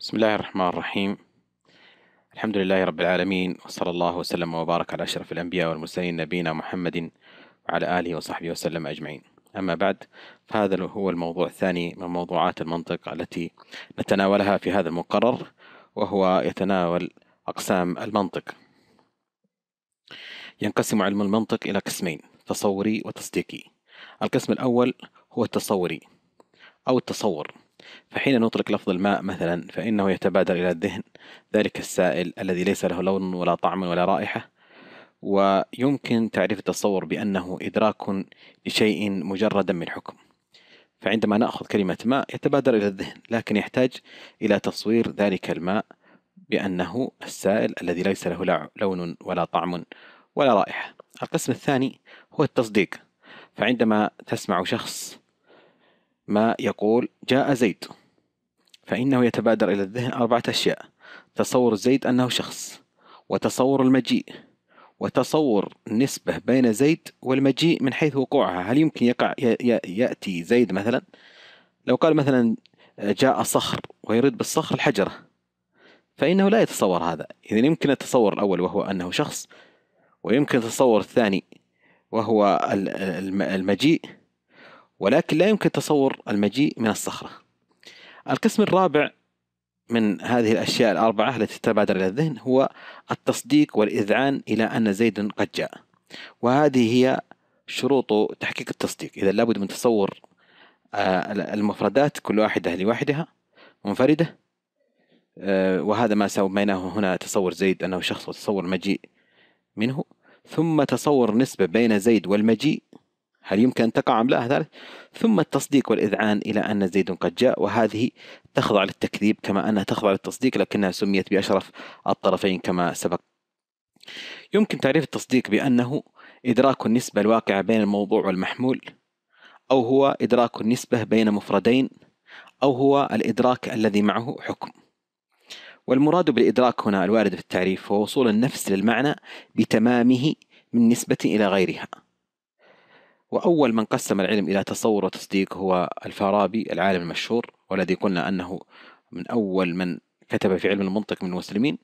بسم الله الرحمن الرحيم الحمد لله رب العالمين وصلى الله وسلم وبارك على أشرف الأنبياء والمرسلين نبينا محمد وعلى آله وصحبه وسلم أجمعين أما بعد فهذا هو الموضوع الثاني من موضوعات المنطق التي نتناولها في هذا المقرر وهو يتناول أقسام المنطق ينقسم علم المنطق إلى قسمين تصوري وتصديقي القسم الأول هو التصوري أو التصور فحين نطلق لفظ الماء مثلا فإنه يتبادر إلى الذهن ذلك السائل الذي ليس له لون ولا طعم ولا رائحة ويمكن تعريف التصور بأنه إدراك لشيء مجردا من حكم فعندما نأخذ كلمة ماء يتبادر إلى الذهن لكن يحتاج إلى تصوير ذلك الماء بأنه السائل الذي ليس له لون ولا طعم ولا رائحة القسم الثاني هو التصديق فعندما تسمع شخص ما يقول جاء زيد فإنه يتبادر إلى الذهن أربعة أشياء تصور زيد أنه شخص وتصور المجيء وتصور نسبة بين زيد والمجيء من حيث وقوعها هل يمكن يقع يأتي زيد مثلا لو قال مثلا جاء صخر ويريد بالصخر الحجرة فإنه لا يتصور هذا إذا يمكن التصور الأول وهو أنه شخص ويمكن التصور الثاني وهو المجيء ولكن لا يمكن تصور المجيء من الصخرة القسم الرابع من هذه الأشياء الأربعة التي تبادر إلى الذهن هو التصديق والإذعان إلى أن زيد قد جاء وهذه هي شروط تحقيق التصديق إذا لابد من تصور آه، المفردات كل واحدة لوحدها منفردة آه، وهذا ما سميناه هنا تصور زيد أنه شخص وتصور مجيء منه ثم تصور نسبة بين زيد والمجيء هل يمكن أن تقع أم لا ذلك؟ ثم التصديق والإذعان إلى أن زيد قد جاء وهذه تخضع للتكذيب كما أنها تخضع للتصديق لكنها سميت بأشرف الطرفين كما سبق يمكن تعريف التصديق بأنه إدراك النسبة الواقعة بين الموضوع والمحمول أو هو إدراك النسبة بين مفردين أو هو الإدراك الذي معه حكم والمراد بالإدراك هنا الوارد في التعريف هو وصول النفس للمعنى بتمامه من نسبة إلى غيرها وأول من قسم العلم إلى تصور وتصديق هو الفارابي العالم المشهور والذي قلنا أنه من أول من كتب في علم المنطق من المسلمين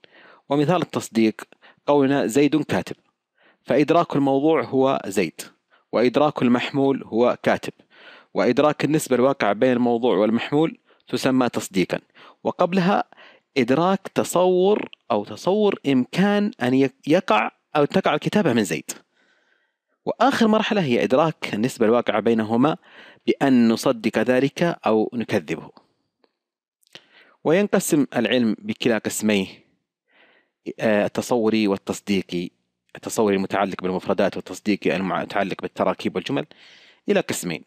ومثال التصديق قولنا زيد كاتب فإدراك الموضوع هو زيد وإدراك المحمول هو كاتب وإدراك النسبة الواقعة بين الموضوع والمحمول تسمى تصديقا وقبلها إدراك تصور أو تصور إمكان أن يقع أو تقع الكتابة من زيد وآخر مرحلة هي إدراك النسبة الواقعة بينهما بأن نصدق ذلك أو نكذبه وينقسم العلم بكلا قسميه آه، التصوري والتصديقي التصوري المتعلق بالمفردات والتصديقي المتعلق بالتراكيب والجمل إلى قسمين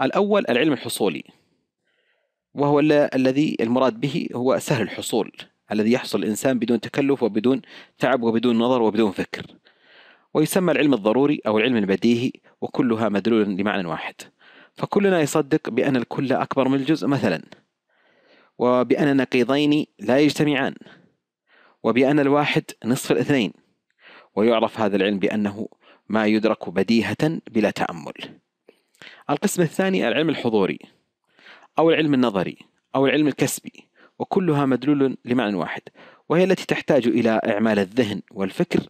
الأول العلم الحصولي وهو الذي المراد به هو سهل الحصول الذي يحصل الإنسان بدون تكلف وبدون تعب وبدون نظر وبدون فكر ويسمى العلم الضروري أو العلم البديهي وكلها مدلول لمعنى واحد فكلنا يصدق بأن الكل أكبر من الجزء مثلا وبأن نقيضين لا يجتمعان وبأن الواحد نصف الاثنين ويعرف هذا العلم بأنه ما يدرك بديهة بلا تأمل القسم الثاني العلم الحضوري أو العلم النظري أو العلم الكسبي وكلها مدلول لمعنى واحد وهي التي تحتاج إلى إعمال الذهن والفكر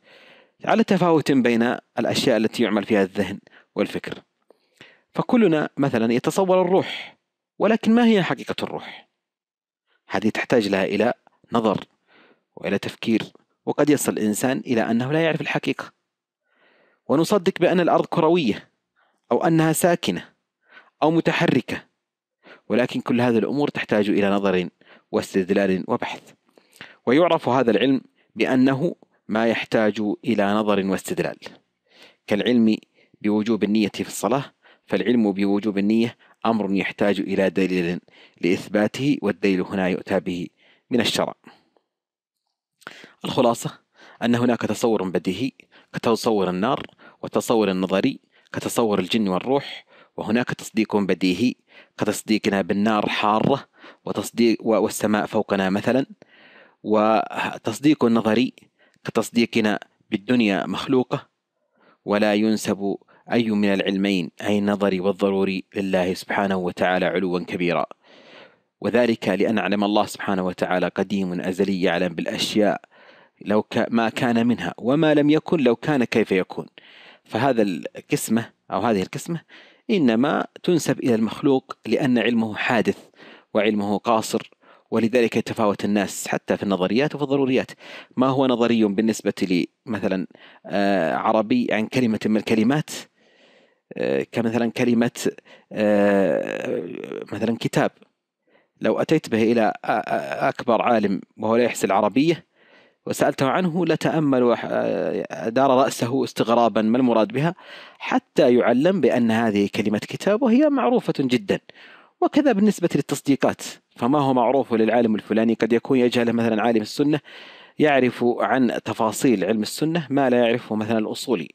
على تفاوت بين الأشياء التي يعمل فيها الذهن والفكر فكلنا مثلا يتصور الروح ولكن ما هي حقيقة الروح؟ هذه تحتاج لها إلى نظر وإلى تفكير وقد يصل الإنسان إلى أنه لا يعرف الحقيقة ونصدق بأن الأرض كروية أو أنها ساكنة أو متحركة ولكن كل هذه الأمور تحتاج إلى نظر واستدلال وبحث ويعرف هذا العلم بأنه ما يحتاج إلى نظر واستدلال كالعلم بوجوب النية في الصلاة فالعلم بوجوب النية أمر يحتاج إلى دليل لإثباته والدليل هنا يؤتى به من الشرع الخلاصة أن هناك تصور بديهي كتصور النار وتصور النظري كتصور الجن والروح وهناك تصديق بديهي كتصديقنا بالنار حارة وتصديق والسماء فوقنا مثلا وتصديق نظري كتصديقنا بالدنيا مخلوقة ولا ينسب أي من العلمين أي النظري والضروري لله سبحانه وتعالى علوا كبيرا وذلك لأن علم الله سبحانه وتعالى قديم أزلي يعلم بالأشياء لو ما كان منها وما لم يكن لو كان كيف يكون فهذا القسمة أو هذه القسمة إنما تنسب إلى المخلوق لأن علمه حادث وعلمه قاصر ولذلك يتفاوت الناس حتى في النظريات وفي الضروريات ما هو نظري بالنسبة لي مثلا آه، عربي عن كلمة من الكلمات آه، كمثلا كلمة آه، مثلا كتاب لو أتيت به إلى أكبر عالم وهو لا يحسن العربية وسألته عنه لتأمل دار رأسه استغرابا ما المراد بها حتى يعلم بأن هذه كلمة كتاب وهي معروفة جدا وكذا بالنسبة للتصديقات فما هو معروف للعالم الفلاني قد يكون يجهله مثلا عالم السنة يعرف عن تفاصيل علم السنة ما لا يعرفه مثلا الأصولي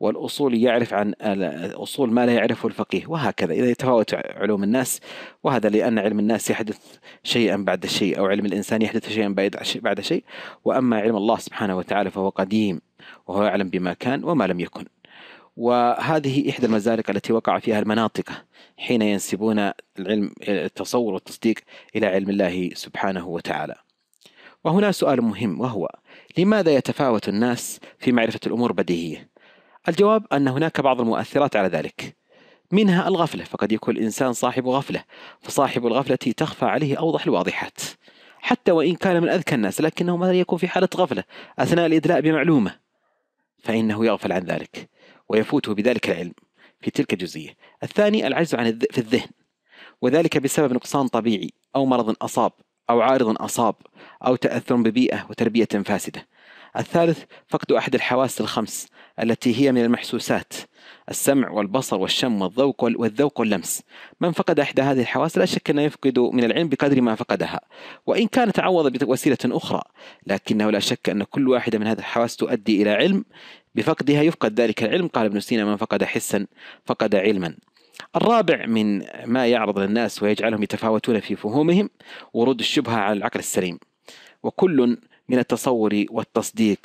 والأصولي يعرف عن الأصول ما لا يعرفه الفقيه وهكذا إذا يتفاوت علوم الناس وهذا لأن علم الناس يحدث شيئا بعد شيء أو علم الإنسان يحدث شيئا بعد شيء وأما علم الله سبحانه وتعالى فهو قديم وهو يعلم بما كان وما لم يكن وهذه إحدى المزالق التي وقع فيها المناطق حين ينسبون العلم التصور والتصديق إلى علم الله سبحانه وتعالى وهنا سؤال مهم وهو لماذا يتفاوت الناس في معرفة الأمور بديهية؟ الجواب أن هناك بعض المؤثرات على ذلك منها الغفلة فقد يكون الإنسان صاحب غفلة فصاحب الغفلة تخفى عليه أوضح الواضحات حتى وإن كان من أذكى الناس لكنه مثلا يكون في حالة غفلة أثناء الإدلاء بمعلومة فإنه يغفل عن ذلك ويفوته بذلك العلم في تلك الجزئية الثاني العجز عن في الذهن وذلك بسبب نقصان طبيعي أو مرض أصاب أو عارض أصاب أو تأثر ببيئة وتربية فاسدة الثالث فقد أحد الحواس الخمس التي هي من المحسوسات السمع والبصر والشم والذوق والذوق واللمس من فقد إحدى هذه الحواس لا شك أنه يفقد من العلم بقدر ما فقدها وإن كان تعوض بوسيلة أخرى لكنه لا شك أن كل واحدة من هذه الحواس تؤدي إلى علم بفقدها يفقد ذلك العلم قال ابن سينا من فقد حسا فقد علما الرابع من ما يعرض للناس ويجعلهم يتفاوتون في فهومهم ورود الشبهة على العقل السليم وكل من التصور والتصديق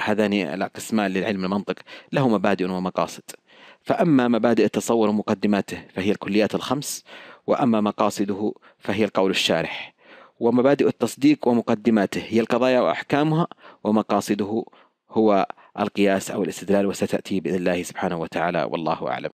هذان القسمان للعلم المنطق له مبادئ ومقاصد فأما مبادئ التصور ومقدماته فهي الكليات الخمس وأما مقاصده فهي القول الشارح ومبادئ التصديق ومقدماته هي القضايا وأحكامها ومقاصده هو القياس أو الاستدلال وستأتي بإذن الله سبحانه وتعالى والله أعلم